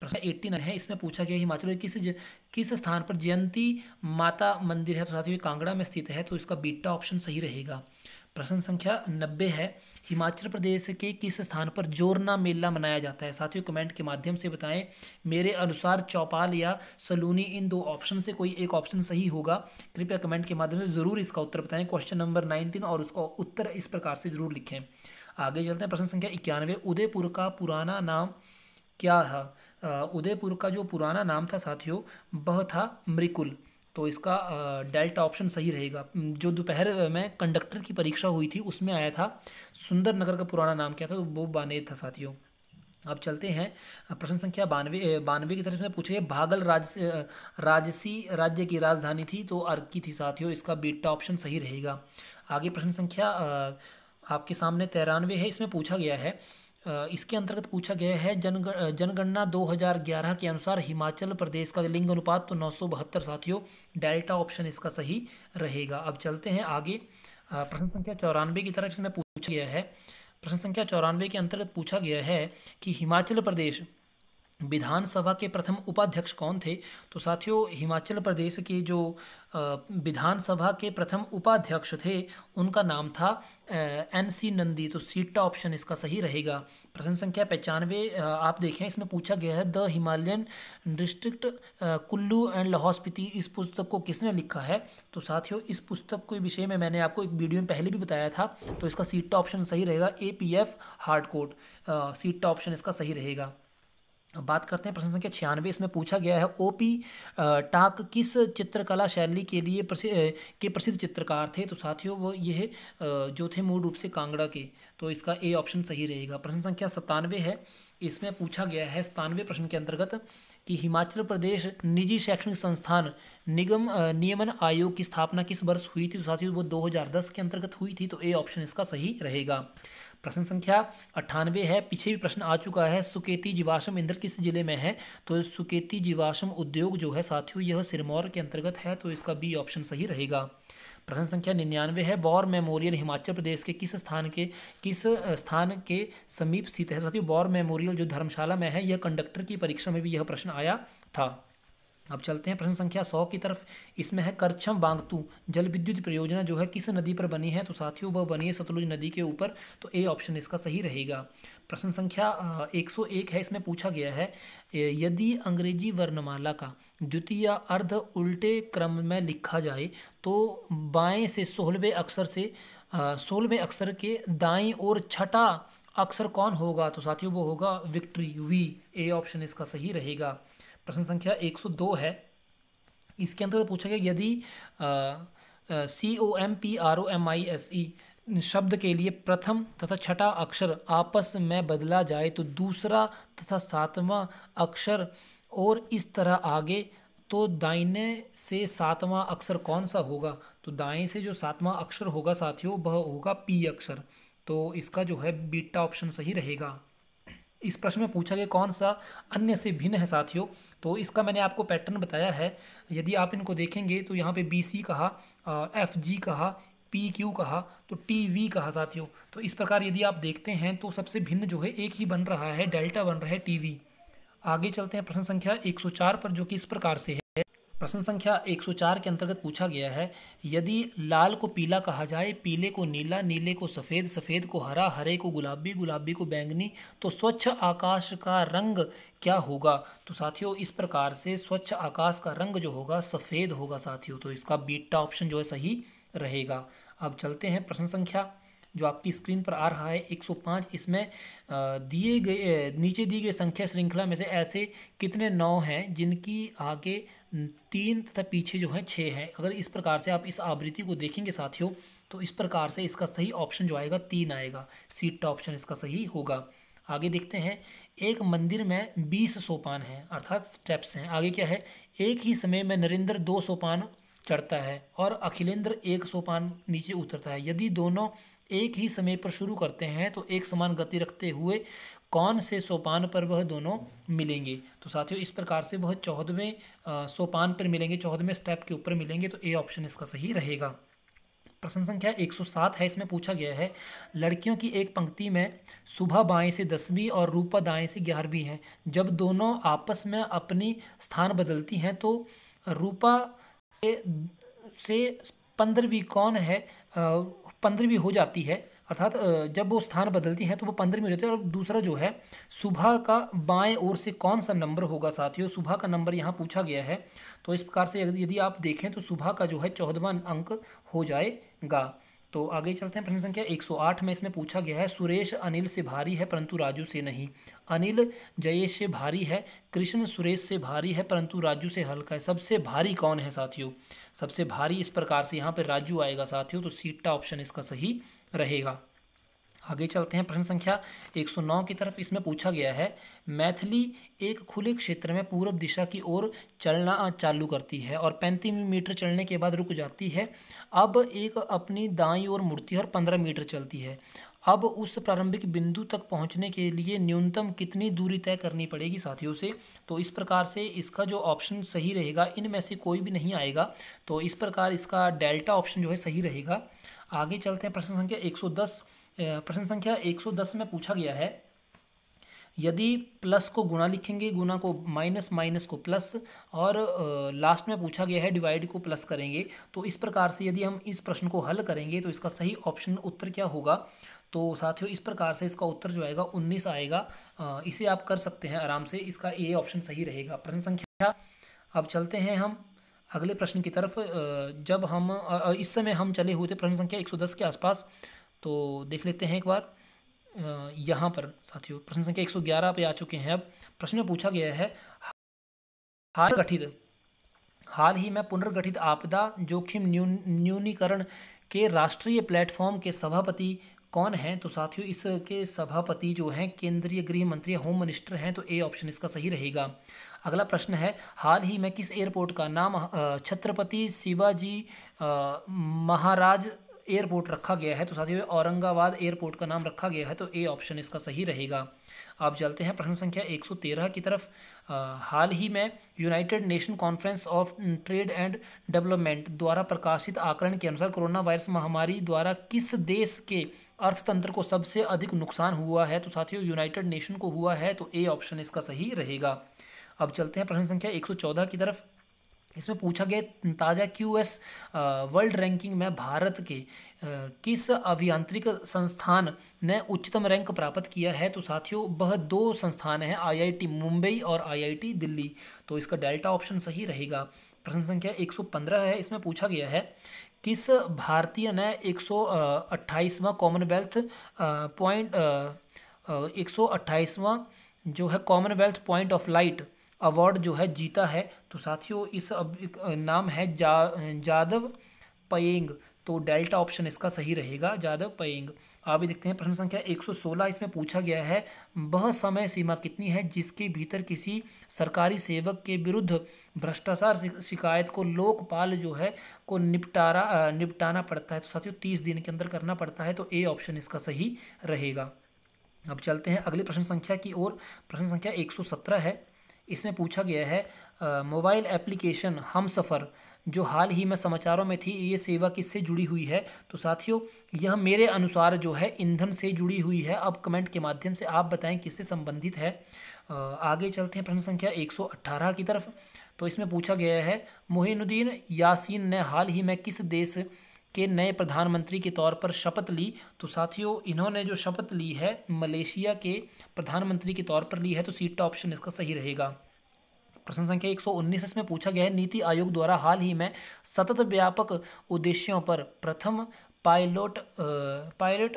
A: प्रश्न एट्टी है इसमें पूछा गया हिमाचल प्रदेश किस किस स्थान पर जयंती माता मंदिर है तो साथियों कांगड़ा में स्थित है तो इसका बीटा ऑप्शन सही रहेगा प्रश्न संख्या नब्बे है हिमाचल प्रदेश के किस स्थान पर जोरना मेला मनाया जाता है साथियों कमेंट के माध्यम से बताएं मेरे अनुसार चौपाल या सलूनी इन दो ऑप्शन से कोई एक ऑप्शन सही होगा कृपया कमेंट के माध्यम से ज़रूर इसका उत्तर बताएं क्वेश्चन नंबर नाइनटीन और उसका उत्तर इस प्रकार से ज़रूर लिखें आगे चलते हैं प्रश्न संख्या इक्यानवे उदयपुर का पुराना नाम क्या था उदयपुर का जो पुराना नाम था साथियों वह था मृकुल तो इसका डेल्टा ऑप्शन सही रहेगा जो दोपहर में कंडक्टर की परीक्षा हुई थी उसमें आया था सुंदर नगर का पुराना नाम क्या था तो वो बाने था साथियों अब चलते हैं प्रश्न संख्या बानवे बानवे की तरफ में पूछे भागल राज राजसी राज्य की राजधानी थी तो अर्की की थी साथियों इसका बीटा ऑप्शन सही रहेगा आगे प्रश्न संख्या आपके सामने तिरानवे है इसमें पूछा गया है इसके अंतर्गत पूछा गया है जन जनगणना 2011 के अनुसार हिमाचल प्रदेश का लिंग अनुपात तो नौ साथियों डेल्टा ऑप्शन इसका सही रहेगा अब चलते हैं आगे प्रश्न संख्या चौरानवे की तरफ इसमें पूछा गया है प्रश्न संख्या चौरानवे के अंतर्गत पूछा गया है कि हिमाचल प्रदेश विधानसभा के प्रथम उपाध्यक्ष कौन थे तो साथियों हिमाचल प्रदेश के जो विधानसभा के प्रथम उपाध्यक्ष थे उनका नाम था एन सी नंदी तो सीटा ऑप्शन इसका सही रहेगा प्रश्न संख्या पचानवे आप देखें इसमें पूछा गया है the Himalayan district Kullu and Lahaul Spiti इस पुस्तक को किसने लिखा है तो साथियों इस पुस्तक के विषय में मैंने आपको एक वीडियो में पहले भी बताया था तो इसका सीटा ऑप्शन सही रहेगा A P F hard coat सीटा ऑप्शन इसका सही रहेगा बात करते हैं प्रश्न संख्या छियानवे इसमें पूछा गया है ओ पी टाक किस चित्रकला शैली के लिए प्रसिद्ध के प्रसिद्ध चित्रकार थे तो साथियों वो यह जो थे मूल रूप से कांगड़ा के तो इसका ए ऑप्शन सही रहेगा प्रश्न संख्या सत्तानवे है इसमें पूछा गया है सतानवे प्रश्न के अंतर्गत कि हिमाचल प्रदेश निजी शैक्षणिक संस्थान निगम नियमन आयोग की स्थापना किस वर्ष हुई थी तो साथियों वो दो के अंतर्गत हुई थी तो ए ऑप्शन इसका सही रहेगा प्रश्न संख्या अट्ठानवे है पीछे भी प्रश्न आ चुका है सुकेती जीवाश्म इंद्र किस जिले में है तो सुकेती जीवाश्म उद्योग जो है साथियों यह सिरमौर के अंतर्गत है तो इसका बी ऑप्शन सही रहेगा प्रश्न संख्या निन्यानवे है वॉर मेमोरियल हिमाचल प्रदेश के किस स्थान के किस स्थान के समीप स्थित है साथियों वॉर मेमोरियल जो धर्मशाला में है यह कंडक्टर की परीक्षा में भी यह प्रश्न आया था अब चलते हैं प्रश्न संख्या सौ की तरफ इसमें है करछम बांगतू जल विद्युत परियोजना जो है किस नदी पर बनी है तो साथियों वह बनी है सतलुज नदी के ऊपर तो ए ऑप्शन इसका सही रहेगा प्रश्न संख्या 101 है इसमें पूछा गया है यदि अंग्रेजी वर्णमाला का द्वितीय अर्ध उल्टे क्रम में लिखा जाए तो बाएं से सोलहवें अक्षर से सोलहवें अक्षर के दाएँ और छठा अक्षर कौन होगा तो साथियों वो होगा विक्ट्री वी ए ऑप्शन इसका सही रहेगा प्रश्न संख्या 102 है इसके अंतर्गत पूछा गया यदि C O M P R O M I S E शब्द के लिए प्रथम तथा छठा अक्षर आपस में बदला जाए तो दूसरा तथा सातवां अक्षर और इस तरह आगे तो दाहिने से सातवां अक्षर कौन सा होगा तो दाएं से जो सातवां अक्षर होगा साथियों वह होगा पी अक्षर तो इसका जो है बीटा ऑप्शन सही रहेगा इस प्रश्न में पूछा गया कौन सा अन्य से भिन्न है साथियों तो इसका मैंने आपको पैटर्न बताया है यदि आप इनको देखेंगे तो यहाँ पे बी सी कहा एफ जी कहा पी क्यू कहा तो टी वी कहा साथियों तो इस प्रकार यदि आप देखते हैं तो सबसे भिन्न जो है एक ही बन रहा है डेल्टा बन रहा है टी वी आगे चलते हैं प्रश्न संख्या चार पर जो कि इस प्रकार से है प्रश्न संख्या 104 के अंतर्गत पूछा गया है यदि लाल को पीला कहा जाए पीले को नीला नीले को सफ़ेद सफ़ेद को हरा हरे को गुलाबी गुलाबी को बैंगनी तो स्वच्छ आकाश का रंग क्या होगा तो साथियों इस प्रकार से स्वच्छ आकाश का रंग जो होगा सफ़ेद होगा साथियों तो इसका बीटा ऑप्शन जो है सही रहेगा अब चलते हैं प्रश्न संख्या जो आपकी स्क्रीन पर आ रहा है 105 इसमें दिए गए नीचे दी गई संख्या श्रृंखला में से ऐसे कितने नौ हैं जिनकी आगे तीन तथा पीछे जो है छः है अगर इस प्रकार से आप इस आवृत्ति को देखेंगे साथियों तो इस प्रकार से इसका सही ऑप्शन जो आएगा तीन आएगा सीट ऑप्शन इसका सही होगा आगे देखते हैं एक मंदिर में बीस सोपान हैं अर्थात स्टेप्स हैं आगे क्या है एक ही समय में नरेंद्र दो सोपान चढ़ता है और अखिलेंद्र एक सोपान नीचे उतरता है यदि दोनों एक ही समय पर शुरू करते हैं तो एक समान गति रखते हुए कौन से सोपान पर वह दोनों मिलेंगे तो साथियों इस प्रकार से वह चौदहवें सोपान पर मिलेंगे चौदहवें स्टेप के ऊपर मिलेंगे तो ए ऑप्शन इसका सही रहेगा प्रश्न संख्या 107 है इसमें पूछा गया है लड़कियों की एक पंक्ति में सुबह बाएं से दसवीं और रूपा दाएं से ग्यारहवीं हैं जब दोनों आपस में अपनी स्थान बदलती हैं तो रूपा से से पंद्रहवीं कौन है पंद्रहवीं हो जाती है अर्थात जब वो स्थान बदलती हैं तो वो पंद्रह में हो जाते हैं और दूसरा जो है सुबह का बाएं ओर से कौन सा नंबर होगा साथियों सुबह का नंबर यहाँ पूछा गया है तो इस प्रकार से यदि आप देखें तो सुबह का जो है चौदवा अंक हो जाएगा तो आगे चलते हैं प्रश्न संख्या 108 में इसमें पूछा गया है सुरेश अनिल से भारी है परंतु राजू से नहीं अनिल जयेश से भारी है कृष्ण सुरेश से भारी है परंतु राजू से हल्का है सबसे भारी कौन है साथियों सबसे भारी इस प्रकार से यहाँ पर राजू आएगा साथियों तो सीटा ऑप्शन इसका सही रहेगा आगे चलते हैं प्रश्न संख्या 109 की तरफ इसमें पूछा गया है मैथिली एक खुले क्षेत्र में पूर्व दिशा की ओर चलना चालू करती है और पैंतीस मीटर चलने के बाद रुक जाती है अब एक अपनी दाई ओर मुड़ती है और पंद्रह मीटर चलती है अब उस प्रारंभिक बिंदु तक पहुंचने के लिए न्यूनतम कितनी दूरी तय करनी पड़ेगी साथियों से तो इस प्रकार से इसका जो ऑप्शन सही रहेगा इनमें से कोई भी नहीं आएगा तो इस प्रकार इसका डेल्टा ऑप्शन जो है सही रहेगा आगे चलते हैं प्रश्न संख्या 110 प्रश्न संख्या 110 में पूछा गया है यदि प्लस को गुना लिखेंगे गुना को माइनस माइनस को प्लस और लास्ट में पूछा गया है डिवाइड को प्लस करेंगे तो इस प्रकार से यदि हम इस प्रश्न को हल करेंगे तो इसका सही ऑप्शन उत्तर क्या होगा तो साथियों इस प्रकार से इसका उत्तर जो आएगा उन्नीस आएगा इसे आप कर सकते हैं आराम से इसका ए ऑप्शन सही रहेगा प्रश्न संख्या अब चलते हैं हम अगले प्रश्न की तरफ जब हम इस समय हम चले हुए थे प्रश्न संख्या एक के आसपास तो देख लेते हैं एक बार यहाँ पर साथियों प्रश्न संख्या एक ग्यारह पे आ चुके हैं अब प्रश्न पूछा गया है हाल गठित हाल ही में पुनर्गठित आपदा जोखिम न्यूनीकरण के राष्ट्रीय प्लेटफॉर्म के सभापति कौन हैं तो साथियों इसके सभापति जो हैं केंद्रीय गृह मंत्री होम मिनिस्टर हैं तो ए ऑप्शन इसका सही रहेगा अगला प्रश्न है हाल ही में किस एयरपोर्ट का नाम छत्रपति शिवाजी महाराज एयरपोर्ट रखा गया है तो साथियों औरंगाबाद एयरपोर्ट का नाम रखा गया है तो ए ऑप्शन इसका सही रहेगा आप चलते हैं प्रश्न संख्या 113 की तरफ आ, हाल ही में United Nation Conference of Trade and Development द्वारा प्रकाशित आकलन के अनुसार कोरोना वायरस महामारी द्वारा किस देश के अर्थतंत्र को सबसे अधिक नुकसान हुआ है तो साथियों यूनाइटेड नेशन को हुआ है तो ए ऑप्शन इसका सही रहेगा अब चलते हैं प्रश्न संख्या 114 की तरफ इसमें पूछा गया ताज़ा क्यू एस वर्ल्ड रैंकिंग में भारत के किस अभियांत्रिक संस्थान ने उच्चतम रैंक प्राप्त किया है तो साथियों वह दो संस्थान हैं आईआईटी मुंबई और आईआईटी दिल्ली तो इसका डेल्टा ऑप्शन सही रहेगा प्रश्न संख्या 115 है इसमें पूछा गया है किस भारतीय ने एक सौ कॉमनवेल्थ पॉइंट एक सौ जो है Commonwealth point of light award जो है जीता है तो साथियों इस अब नाम है जा जादव पयेंग तो डेल्टा ऑप्शन इसका सही रहेगा जादव पयेंग आप देखते हैं प्रश्न संख्या 116 इसमें पूछा गया है वह समय सीमा कितनी है जिसके भीतर किसी सरकारी सेवक के विरुद्ध भ्रष्टाचार शिकायत को लोकपाल जो है को निपटारा निपटाना पड़ता है तो साथियों तीस दिन के अंदर करना पड़ता है तो ए ऑप्शन इसका सही रहेगा अब चलते हैं अगले प्रश्न संख्या की ओर प्रश्न संख्या 117 है इसमें पूछा गया है मोबाइल एप्लीकेशन हम सफ़र जो हाल ही में समाचारों में थी ये सेवा किससे जुड़ी हुई है तो साथियों यह मेरे अनुसार जो है ईंधन से जुड़ी हुई है अब कमेंट के माध्यम से आप बताएं किससे संबंधित है आगे चलते हैं प्रश्न संख्या 118 की तरफ तो इसमें पूछा गया है मोहिनुद्दीन यासीन ने हाल ही में किस देश के नए प्रधानमंत्री के तौर पर शपथ ली तो साथियों इन्होंने जो शपथ ली है मलेशिया के प्रधानमंत्री के तौर पर ली है तो सीट का ऑप्शन इसका सही रहेगा प्रश्न संख्या 119 इसमें पूछा गया है नीति आयोग द्वारा हाल ही में सतत व्यापक उद्देश्यों पर प्रथम पायलट पायलट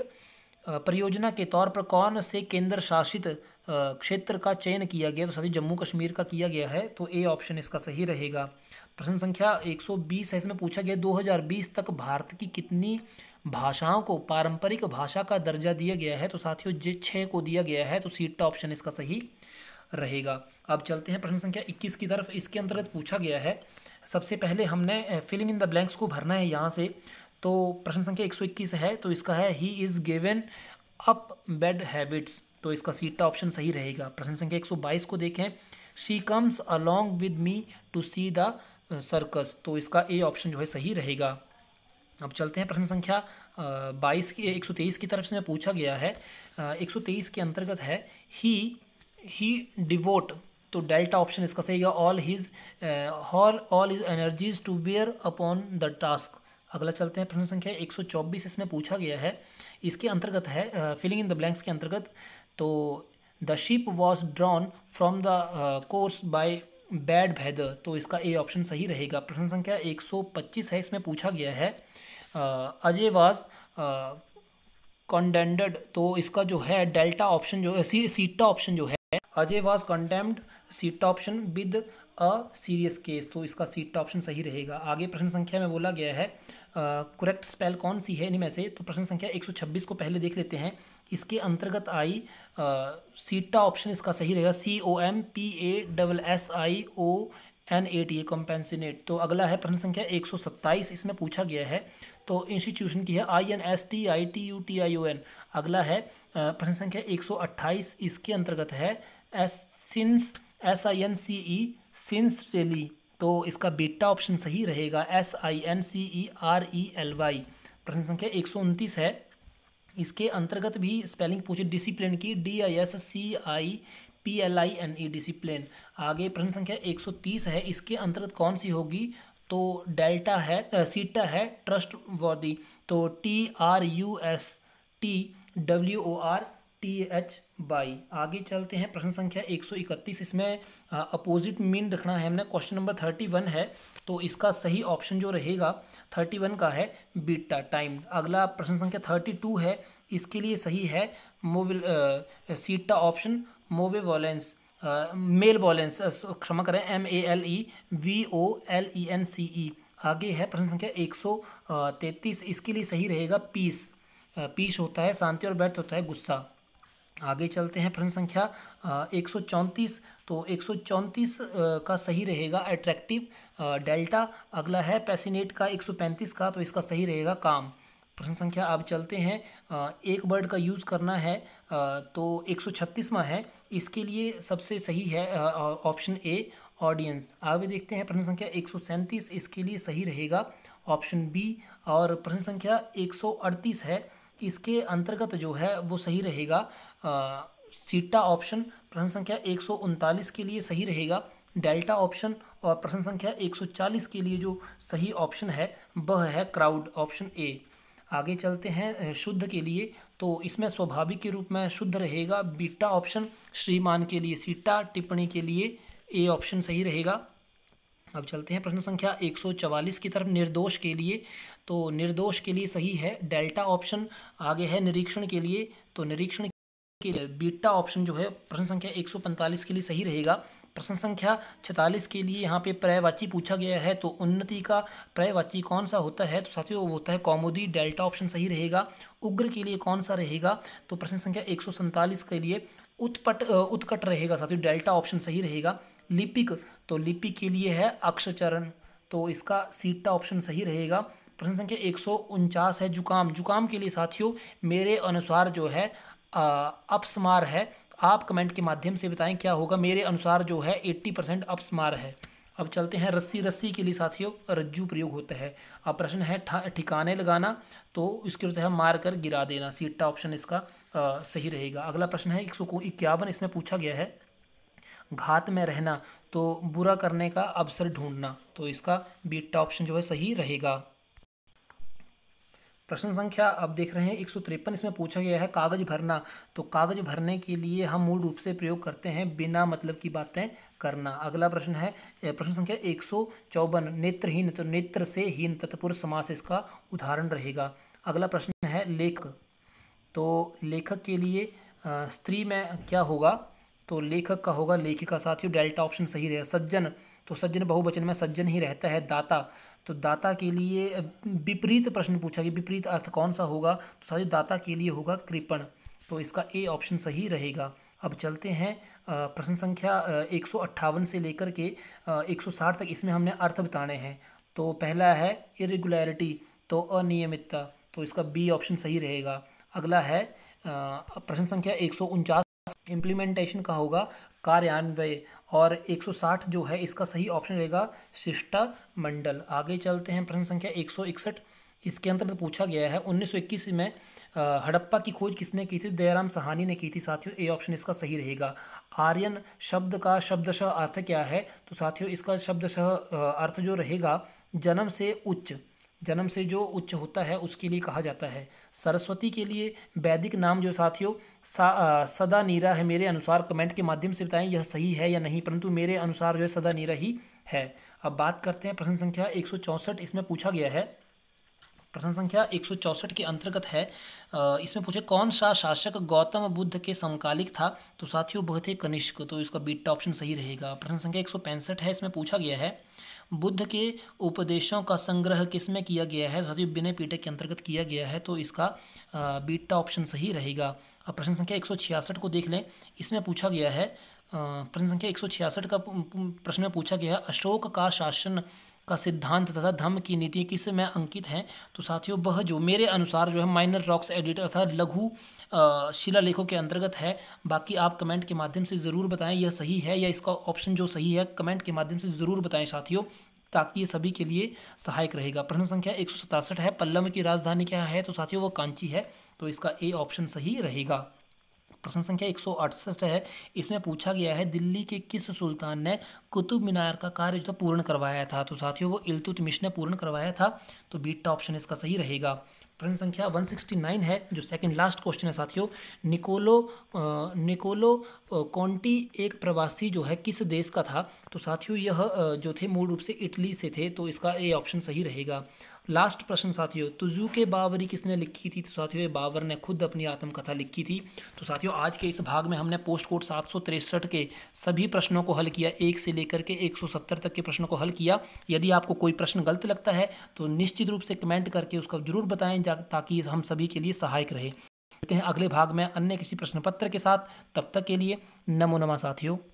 A: परियोजना के तौर पर कौन से केंद्र शासित क्षेत्र का चयन किया गया तो साथ ही जम्मू कश्मीर का किया गया है तो ए ऑप्शन इसका सही रहेगा प्रश्न संख्या 120 है इसमें पूछा गया 2020 तक भारत की कितनी भाषाओं को पारंपरिक भाषा का दर्जा दिया गया है तो साथियों जे छः को दिया गया है तो सीटा ऑप्शन इसका सही रहेगा अब चलते हैं प्रश्न संख्या 21 की तरफ इसके अंतर्गत पूछा गया है सबसे पहले हमने फिलिंग इन द ब्लैंक्स को भरना है यहाँ से तो प्रश्न संख्या 121 है तो इसका है he is given up bad habits तो इसका सीटा ऑप्शन सही रहेगा प्रश्न संख्या 122 को देखें she comes along with me to see the circus तो इसका ए ऑप्शन जो है सही रहेगा अब चलते हैं प्रश्न संख्या बाईस की एक सौ तेईस की तरफ से पूछा गया है एक सौ तेईस के अंतर्गत है ही ही डिवोट तो डेल्टा ऑप्शन इसका सही है all his hall all is energies to bear upon the task अगला चलते हैं प्रश्न संख्या एक सौ चौबीस इसमें पूछा गया है इसके अंतर्गत है फिलिंग इन द ब्लैंक्स के अंतर्गत तो the ship was drawn from the course by bad weather तो इसका ए ऑप्शन सही रहेगा प्रश्न संख्या 125 है इसमें पूछा गया है अजय वाज कंडेंडेड तो इसका जो है डेल्टा ऑप्शन जो सी सीटा ऑप्शन जो है अजय वाज कंडेम्ड सीटा option with a serious case तो इसका सीटा ऑप्शन सही रहेगा आगे प्रश्न संख्या में बोला गया है करेक्ट स्पेल कौन सी है इनमें से तो प्रश्न संख्या 126 को पहले देख लेते हैं इसके अंतर्गत आई सीटा ऑप्शन इसका सही रहेगा C O M P A double S I O N A T E compassionate तो अगला है प्रश्न संख्या 127 इसमें पूछा गया है तो इंस्टीट्यूशन की है I N S T I T U T I O N अगला है प्रश्न संख्या 128 इसके अंतर्गत है S since S I N C E sincerely तो इसका बेटा ऑप्शन सही रहेगा S I N C E R E L Y प्रश्न संख्या एक सौ उनतीस है इसके अंतर्गत भी स्पेलिंग पूछे डिसिप्लिन की D I S C I P L I N E discipline आगे प्रश्न संख्या एक सौ तीस है इसके अंतर्गत कौन सी होगी तो डेल्टा है सीटा है ट्रस्ट वॉर्दी तो T R U S T W O R T H Y आगे चलते हैं प्रश्न संख्या 131 इसमें अपोजिट मीन रखना है हमने क्वेश्चन नंबर 31 है तो इसका सही ऑप्शन जो रहेगा 31 का है बीटा टाइम अगला प्रश्न संख्या 32 है इसके लिए सही है मोविल सीटा option malevolence malevolence क्षमा करें M A L E V O L E N C E आगे है प्रश्न संख्या 133 इसके लिए सही रहेगा पीस पीस होता है शांति और व्यर्थ होता है गुस्सा आगे चलते हैं प्रश्न संख्या एक सौ चौंतीस तो एक सौ चौंतीस का सही रहेगा अट्रैक्टिव डेल्टा अगला है पैसिनेट का एक सौ पैंतीस का तो इसका सही रहेगा काम प्रश्न संख्या आप चलते हैं एक वर्ड का यूज़ करना है तो एक सौ में है इसके लिए सबसे सही है ऑप्शन ए ऑडियंस आगे देखते हैं प्रश्न संख्या एक सौ सैंतीस इसके लिए सही रहेगा ऑप्शन बी और प्रश्न संख्या एक सौ अड़तीस है इसके अंतर्गत जो है वो सही रहेगा सीटा ऑप्शन प्रश्न संख्या एक के लिए सही रहेगा डेल्टा ऑप्शन और प्रश्न संख्या 140 के लिए जो सही ऑप्शन है वह है क्राउड ऑप्शन ए आगे चलते हैं शुद्ध के लिए तो इसमें स्वाभाविक के रूप में शुद्ध रहेगा बीटा ऑप्शन श्रीमान के लिए सीटा टिप्पणी के लिए ए ऑप्शन सही रहेगा अब चलते हैं प्रश्न संख्या 144 की तरफ निर्दोष के लिए तो निर्दोष के लिए सही है डेल्टा ऑप्शन आगे है निरीक्षण के लिए तो निरीक्षण के लिए बीटा ऑप्शन जो है प्रश्न संख्या 145 के लिए सही रहेगा प्रश्न संख्या 46 के लिए यहाँ पे पर्यायवाची पूछा गया है तो उन्नति का पर्यायवाची कौन सा होता है तो साथियों वो होता है कौमुदी डेल्टा ऑप्शन सही रहेगा उग्र के लिए कौन सा रहेगा तो प्रश्न संख्या एक के लिए उत्पट उत्कट रहेगा साथियों डेल्टा ऑप्शन सही रहेगा लिपिक तो लिपिक के लिए है अक्षचरण तो इसका सीटा ऑप्शन सही रहेगा प्रश्न संख्या एक है जुकाम जुकाम के लिए साथियों मेरे अनुसार जो है अपस्मार है आप कमेंट के माध्यम से बताएं क्या होगा मेरे अनुसार जो है एट्टी परसेंट अपस्मार है अब चलते हैं रस्सी रस्सी के लिए साथियों रज्जू प्रयोग होता है अब प्रश्न है ठिकाने लगाना तो इसके होता है मार कर गिरा देना सीटा ऑप्शन इसका आ, सही रहेगा अगला प्रश्न है एक सौ इक्यावन इसमें पूछा गया है घात में रहना तो बुरा करने का अवसर ढूंढना तो इसका बीटा ऑप्शन जो है सही रहेगा प्रश्न संख्या आप देख रहे हैं एक इसमें पूछा गया है कागज़ भरना तो कागज़ भरने के लिए हम मूल रूप से प्रयोग करते हैं बिना मतलब की बातें करना अगला प्रश्न है प्रश्न संख्या एक सौ चौवन नेत्रहीन तो नेत्र से हीन तत्पुरुष समास इसका उदाहरण रहेगा अगला प्रश्न है लेखक तो लेखक के लिए स्त्री में क्या होगा तो लेखक का होगा लेखिका साथियों डेल्टा ऑप्शन सही रहेगा सज्जन तो सज्जन बहुवचन में सज्जन ही रहता है दाता तो दाता के लिए विपरीत प्रश्न पूछा गया विपरीत अर्थ कौन सा होगा तो साथियों दाता के लिए होगा कृपण तो इसका ए ऑप्शन सही रहेगा अब चलते हैं प्रश्न संख्या एक से लेकर के 160 तक इसमें हमने अर्थ बताने हैं तो पहला है इरेगुलरिटी तो अनियमितता तो इसका बी ऑप्शन सही रहेगा अगला है प्रश्न संख्या एक इम्प्लीमेंटेशन का होगा कार्यान्वय और 160 जो है इसका सही ऑप्शन रहेगा शिष्टामंडल आगे चलते हैं प्रश्न संख्या 161 इसके अंतर्गत पूछा गया है 1921 में हड़प्पा की खोज किसने की थी दयाराम सहानी ने की थी साथियों ए ऑप्शन इसका सही रहेगा आर्यन शब्द का शब्दशः अर्थ क्या है तो साथियों इसका शब्दशः अर्थ जो रहेगा जन्म से उच्च जन्म से जो उच्च होता है उसके लिए कहा जाता है सरस्वती के लिए वैदिक नाम जो साथियों सा, सदा नीरा है मेरे अनुसार कमेंट के माध्यम से बताएं यह सही है या नहीं परंतु मेरे अनुसार जो है सदा नीरा ही है अब बात करते हैं प्रश्न संख्या एक इसमें पूछा गया है प्रश्न संख्या एक के अंतर्गत है इसमें पूछे कौन सा शासक गौतम बुद्ध के समकालिक था तो साथियों बहुत ही कनिष्क तो इसका बीटा ऑप्शन सही रहेगा प्रश्न संख्या एक है इसमें पूछा गया है बुद्ध के उपदेशों का संग्रह किसमें किया गया है साथियों विनय पीठक के अंतर्गत किया गया है तो इसका बीटा ऑप्शन सही रहेगा अब प्रश्न संख्या एक को देख लें इसमें पूछा गया है प्रश्न संख्या एक का प्रश्न में पूछा गया है अशोक का शासन का सिद्धांत तथा धम्म की नीति किस में अंकित हैं तो साथियों वह जो मेरे अनुसार जो है माइनर रॉक्स एडिट अर्थात लघु शिलालेखों के अंतर्गत है बाकी आप कमेंट के माध्यम से ज़रूर बताएं यह सही है या इसका ऑप्शन जो सही है कमेंट के माध्यम से ज़रूर बताएं साथियों ताकि ये सभी के लिए सहायक रहेगा प्रश्न संख्या एक है पल्लव की राजधानी क्या है तो साथियों वह कांची है तो इसका ए ऑप्शन सही रहेगा प्रश्न संख्या एक है इसमें पूछा गया है दिल्ली के किस सुल्तान ने कुतुब मीनार का कार्य जो पूर्ण करवाया था तो साथियों वो इल्तुतमिश ने पूर्ण करवाया था तो बीटा ऑप्शन इसका सही रहेगा प्रश्न संख्या 169 है जो सेकंड लास्ट क्वेश्चन है साथियों निकोलो आ, निकोलो कॉन्टी एक प्रवासी जो है किस देश का था तो साथियों यह जो थे मूल रूप से इटली से थे तो इसका ए ऑप्शन सही रहेगा लास्ट प्रश्न साथियों तुजू तो के बावरी किसने लिखी थी तो साथियों बाबर ने खुद अपनी आत्मकथा लिखी थी तो साथियों आज के इस भाग में हमने पोस्ट कोड सात के सभी प्रश्नों को हल किया एक से लेकर के 170 तक के प्रश्नों को हल किया यदि आपको कोई प्रश्न गलत लगता है तो निश्चित रूप से कमेंट करके उसका जरूर बताएं ताकि हम सभी के लिए सहायक रहे हैं अगले भाग में अन्य किसी प्रश्न पत्र के साथ तब तक के लिए नमो नमा साथियों